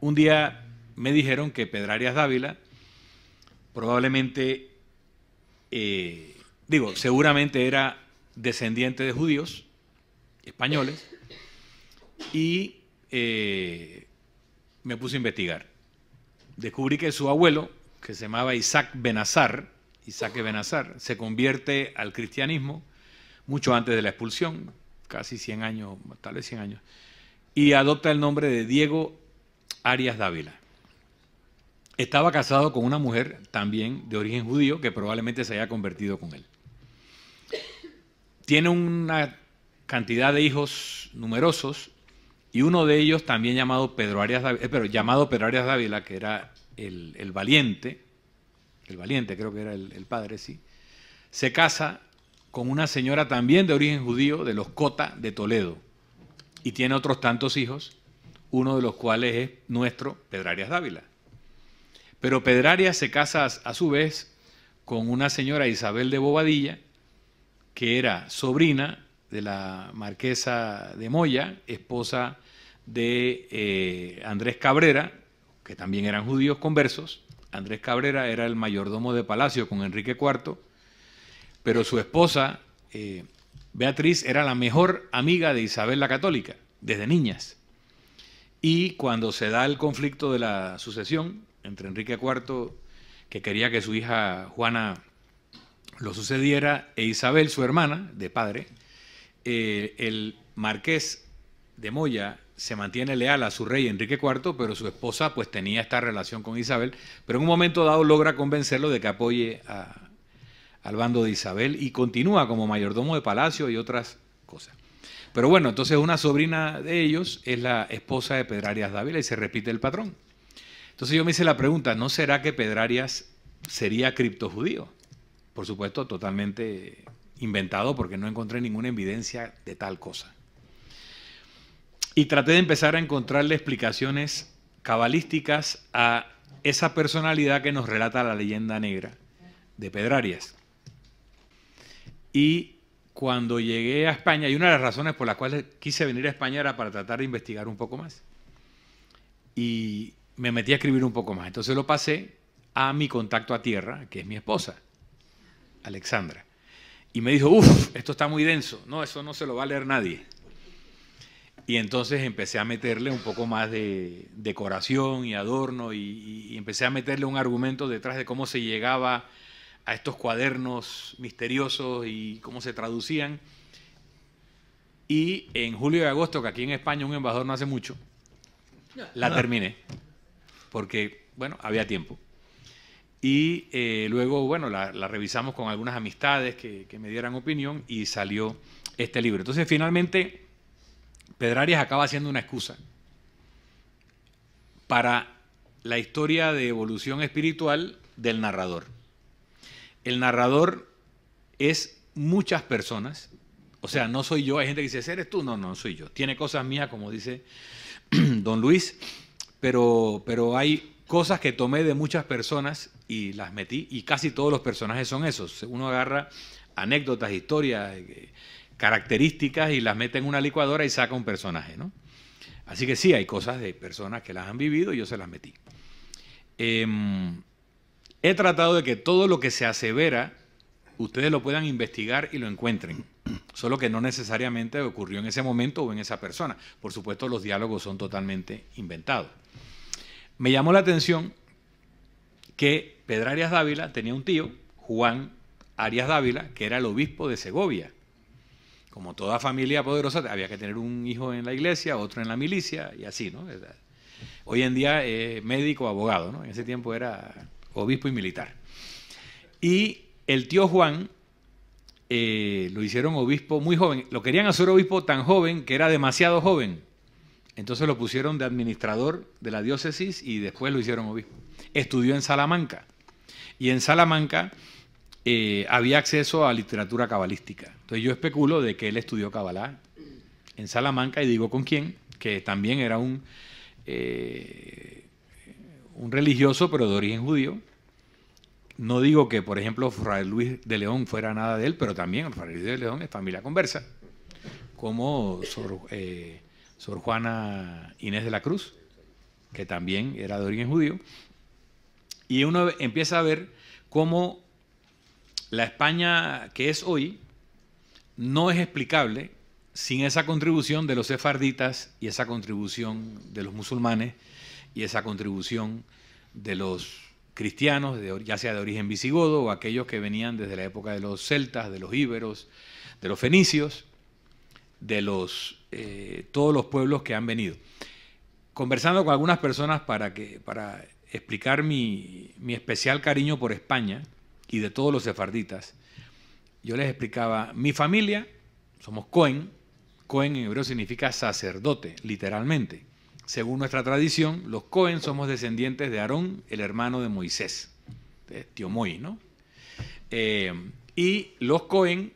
un día me dijeron que Pedrarias Dávila probablemente, eh, digo, seguramente era descendiente de judíos, españoles, y eh, me puse a investigar. Descubrí que su abuelo, que se llamaba Isaac Benazar, Isaac Benazar, se convierte al cristianismo mucho antes de la expulsión, casi 100 años, tal vez 100 años, y adopta el nombre de Diego Arias Dávila. Estaba casado con una mujer también de origen judío que probablemente se haya convertido con él. Tiene una cantidad de hijos numerosos y uno de ellos también llamado Pedro Arias Dávila, eh, pero llamado Pedro Arias Dávila, que era el, valiente, el valiente creo que era el, el padre, sí, se casa con una señora también de origen judío de los Cota de Toledo y tiene otros tantos hijos uno de los cuales es nuestro Pedrarias Dávila. Pero Pedrarias se casa a su vez con una señora Isabel de Bobadilla, que era sobrina de la marquesa de Moya, esposa de eh, Andrés Cabrera, que también eran judíos conversos. Andrés Cabrera era el mayordomo de palacio con Enrique IV, pero su esposa, eh, Beatriz, era la mejor amiga de Isabel la Católica, desde niñas. Y cuando se da el conflicto de la sucesión entre Enrique IV, que quería que su hija Juana lo sucediera, e Isabel, su hermana, de padre, eh, el marqués de Moya se mantiene leal a su rey Enrique IV, pero su esposa pues tenía esta relación con Isabel, pero en un momento dado logra convencerlo de que apoye al bando de Isabel y continúa como mayordomo de palacio y otras cosas. Pero bueno, entonces una sobrina de ellos es la esposa de Pedrarias Dávila y se repite el patrón. Entonces yo me hice la pregunta, ¿no será que Pedrarias sería criptojudío? Por supuesto, totalmente inventado porque no encontré ninguna evidencia de tal cosa. Y traté de empezar a encontrarle explicaciones cabalísticas a esa personalidad que nos relata la leyenda negra de Pedrarias. Y cuando llegué a España, y una de las razones por las cuales quise venir a España era para tratar de investigar un poco más. Y me metí a escribir un poco más. Entonces lo pasé a mi contacto a tierra, que es mi esposa, Alexandra. Y me dijo, uff, esto está muy denso. No, eso no se lo va a leer nadie. Y entonces empecé a meterle un poco más de decoración y adorno y, y empecé a meterle un argumento detrás de cómo se llegaba a estos cuadernos misteriosos y cómo se traducían. Y en julio y agosto, que aquí en España un embajador no hace mucho, la terminé. Porque, bueno, había tiempo. Y eh, luego, bueno, la, revisamos con algunas amistades que, que, me dieran opinión y salió este libro. Entonces, finalmente, Pedrarias acaba siendo una excusa para la historia de evolución espiritual del narrador el narrador es muchas personas. O sea, no soy yo. Hay gente que dice, ¿eres tú? No, no, soy yo. Tiene cosas mías, como dice don Luis, pero, pero hay cosas que tomé de muchas personas y las metí y casi todos los personajes son esos. Uno agarra anécdotas, historias, eh, características y las mete en una licuadora y saca un personaje, ¿no? Así que sí, hay cosas de personas que las han vivido y yo se las metí. Eh, He tratado de que todo lo que se asevera, ustedes lo puedan investigar y lo encuentren. Solo que no necesariamente ocurrió en ese momento o en esa persona. Por supuesto, los diálogos son totalmente inventados. Me llamó la atención que Pedro Arias Dávila tenía un tío, Juan Arias Dávila, que era el obispo de Segovia. Como toda familia poderosa, había que tener un hijo en la iglesia, otro en la milicia y así, ¿no? Hoy en día médico, abogado, ¿no? En ese tiempo era obispo y militar. Y el tío Juan eh, lo hicieron obispo muy joven. Lo querían hacer obispo tan joven que era demasiado joven. Entonces lo pusieron de administrador de la diócesis y después lo hicieron obispo. Estudió en Salamanca. Y en Salamanca eh, había acceso a literatura cabalística. Entonces yo especulo de que él estudió cabalá en Salamanca y digo con quién, que también era un, eh, un religioso pero de origen judío no digo que, por ejemplo, Fray Luis de León fuera nada de él, pero también Fray Luis de León es familia conversa, como eh, Sor, Juana Inés de la Cruz, que también era de origen judío. Y uno empieza a ver cómo la España que es hoy no es explicable sin esa contribución de los sefarditas y esa contribución de los musulmanes y esa contribución de los cristianos, ya sea de origen visigodo o aquellos que venían desde la época de los celtas, de los íberos, de los fenicios, de los, eh, todos los pueblos que han venido. Conversando con algunas personas para, que, para explicar mi, mi especial cariño por España y de todos los sefarditas, yo les explicaba, mi familia, somos Cohen, Cohen en hebreo significa sacerdote, literalmente según nuestra tradición, los Cohen somos descendientes de Aarón, el hermano de Moisés, de Tiomoy, ¿no? Eh, y los Cohen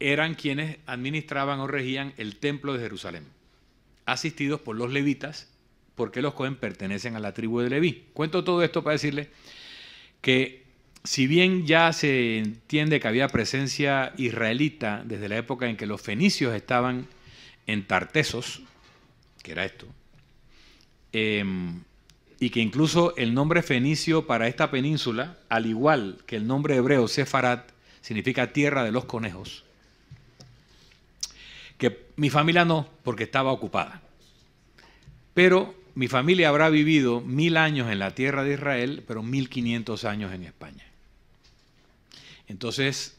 eran quienes administraban o regían el templo de Jerusalén, asistidos por los levitas, porque los Cohen pertenecen a la tribu de Leví. Cuento todo esto para decirles que si bien ya se entiende que había presencia israelita desde la época en que los fenicios estaban en Tartesos, que era esto, Em, y que incluso el nombre fenicio para esta península, al igual que el nombre hebreo Sefarat, significa tierra de los conejos. Que mi familia no, porque estaba ocupada. Pero mi familia habrá vivido mil años en la tierra de Israel, pero mil quinientos años en España. Entonces,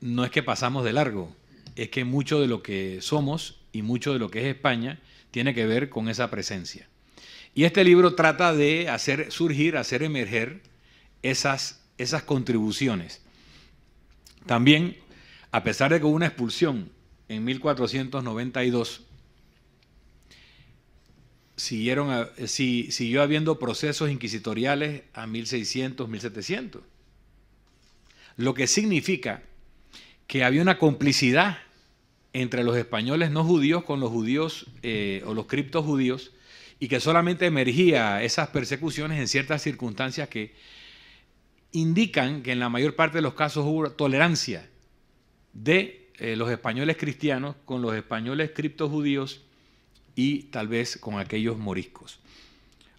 no es que pasamos de largo, es que mucho de lo que somos y mucho de lo que es España tiene que ver con esa presencia. Y este libro trata de hacer surgir, hacer emerger esas, esas contribuciones. También, a pesar de que hubo una expulsión en 1492, siguieron eh, siguió habiendo procesos inquisitoriales a 1600, 1700. Lo que significa que había una complicidad entre los españoles no judíos con los judíos eh, o los criptos judíos y que solamente emergía esas persecuciones en ciertas circunstancias que indican que en la mayor parte de los casos hubo tolerancia de eh, los españoles cristianos con los españoles criptojudíos y tal vez con aquellos moriscos.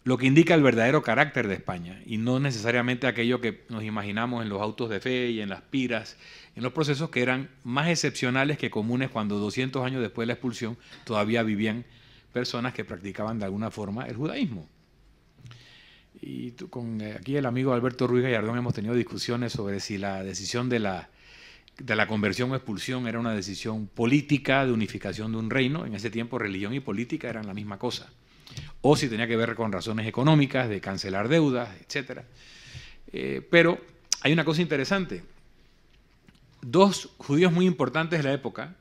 Lo que indica el verdadero carácter de España y no necesariamente aquello que nos imaginamos en los autos de fe y en las piras, en los procesos que eran más excepcionales que comunes cuando 200 años después de la expulsión todavía vivían personas que practicaban de alguna forma el judaísmo. Y con eh, aquí el amigo Alberto Ruiz Ardón hemos tenido discusiones sobre si la decisión de la, de la conversión o expulsión era una decisión política de unificación de un reino. En ese tiempo religión y política eran la misma cosa. O si tenía que ver con razones económicas, de cancelar deudas, etc. Eh, pero hay una cosa interesante. Dos judíos muy importantes de la época,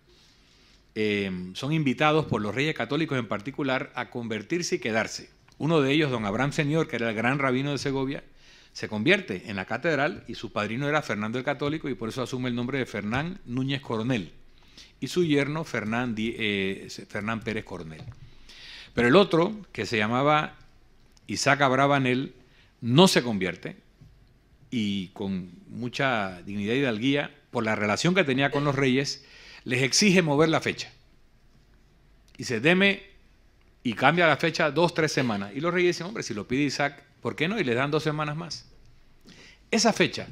Em, son invitados por los reyes católicos en particular a convertirse y quedarse. Uno de ellos, don Abraham Señor, que era el gran rabino de Segovia, se convierte en la catedral y su padrino era Fernando el Católico y por eso asume el nombre de Fernán Núñez Coronel y su yerno Fernán, eh, Pérez Coronel. Pero el otro, que se llamaba Isaac Abravanel, no se convierte y con mucha dignidad y hidalguía, por la relación que tenía con los reyes, les exige mover la fecha. Y se deme y cambia la fecha dos, tres semanas. Y los reyes dicen, hombre, si lo pide Isaac, ¿por qué no? Y les dan dos semanas más. Esa fecha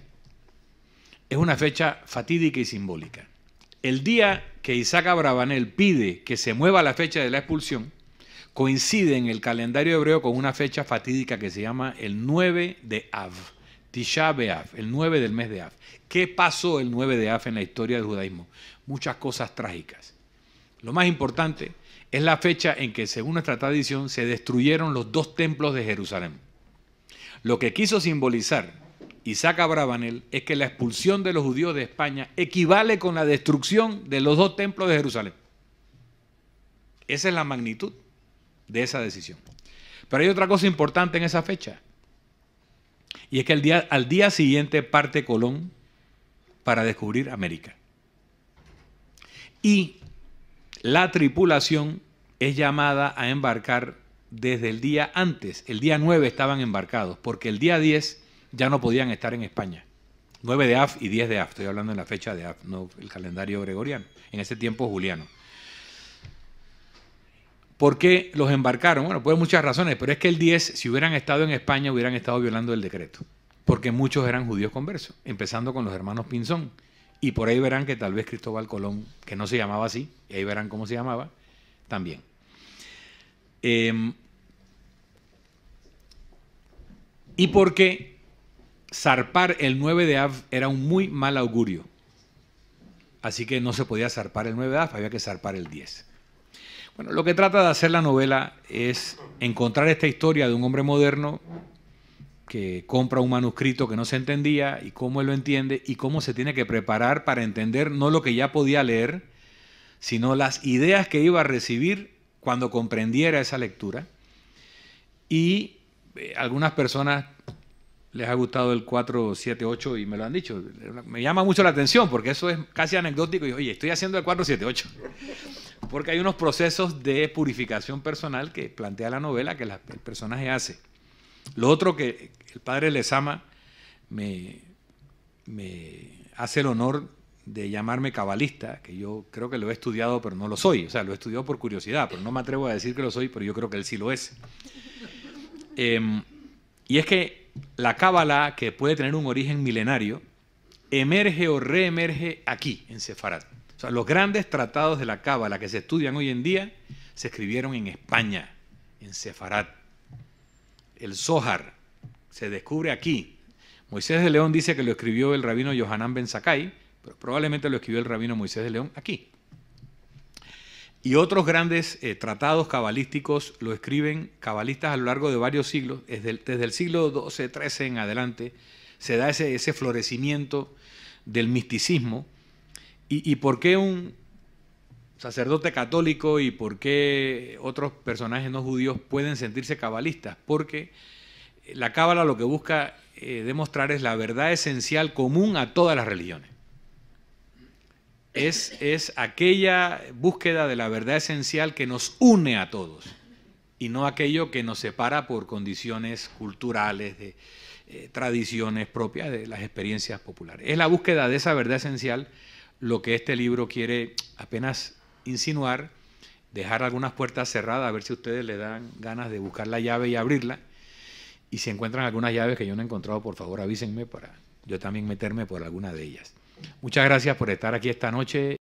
es una fecha fatídica y simbólica. El día que Isaac Abravanel pide que se mueva la fecha de la expulsión, coincide en el calendario hebreo con una fecha fatídica que se llama el 9 de Av. Tisha Beaf, el 9 del mes de Af. ¿Qué pasó el 9 de Af en la historia del judaísmo? Muchas cosas trágicas. Lo más importante es la fecha en que, según nuestra tradición, se destruyeron los dos templos de Jerusalén. Lo que quiso simbolizar Isaac Abravanel es que la expulsión de los judíos de España equivale con la destrucción de los dos templos de Jerusalén. Esa es la magnitud de esa decisión. Pero hay otra cosa importante en esa fecha. Y es que al día, al día siguiente parte Colón para descubrir América. Y la tripulación es llamada a embarcar desde el día antes. El día 9 estaban embarcados, porque el día 10 ya no podían estar en España. 9 de AF y 10 de AF, estoy hablando en la fecha de AF, no el calendario gregoriano, en ese tiempo juliano. ¿Por qué los embarcaron? Bueno, puede muchas razones, pero es que el 10, si hubieran estado en España, hubieran estado violando el decreto, porque muchos eran judíos conversos, empezando con los hermanos Pinzón. Y por ahí verán que tal vez Cristóbal Colón, que no se llamaba así, y ahí verán cómo se llamaba, también. Em, y porque zarpar el 9 de Av era un muy mal augurio. Así que no se podía zarpar el 9 de Av, había que zarpar el 10. Bueno, lo que trata de hacer la novela es encontrar esta historia de un hombre moderno que compra un manuscrito que no se entendía y cómo él lo entiende y cómo se tiene que preparar para entender no lo que ya podía leer, sino las ideas que iba a recibir cuando comprendiera esa lectura. Y eh, algunas personas les ha gustado el 478 y me lo han dicho. Me llama mucho la atención porque eso es casi anecdótico y oye, estoy haciendo el 478 porque hay unos procesos de purificación personal que plantea la novela que el personaje hace. Lo otro que el padre Lezama me, me hace el honor de llamarme cabalista, que yo creo que lo he estudiado, pero no lo soy. O sea, lo he estudiado por curiosidad, pero no me atrevo a decir que lo soy, pero yo creo que él sí lo es. Em, y es que la cábala, que puede tener un origen milenario, emerge o reemerge aquí, en Sefarat los grandes tratados de la Cábala que se estudian hoy en día se escribieron en España, en Sefarat. El Zohar se descubre aquí. Moisés de León dice que lo escribió el rabino Yohanan Ben Sakai, pero probablemente lo escribió el rabino Moisés de León aquí. Y otros grandes eh, tratados cabalísticos lo escriben cabalistas a lo largo de varios siglos, desde el, siglo XII, XIII en adelante, se da ese florecimiento del misticismo ¿Y, por qué un sacerdote católico y por qué otros personajes no judíos pueden sentirse cabalistas? Porque la cábala lo que busca eh, demostrar es la verdad esencial común a todas las religiones. Es, es aquella búsqueda de la verdad esencial que nos une a todos y no aquello que nos separa por condiciones culturales, de, eh, tradiciones propias de las experiencias populares. Es la búsqueda de esa verdad esencial lo que este libro quiere apenas insinuar, dejar algunas puertas cerradas, a ver si ustedes le dan ganas de buscar la llave y abrirla. Y si encuentran algunas llaves que yo no he encontrado, por favor avísenme para yo también meterme por alguna de ellas. Muchas gracias por estar aquí esta noche.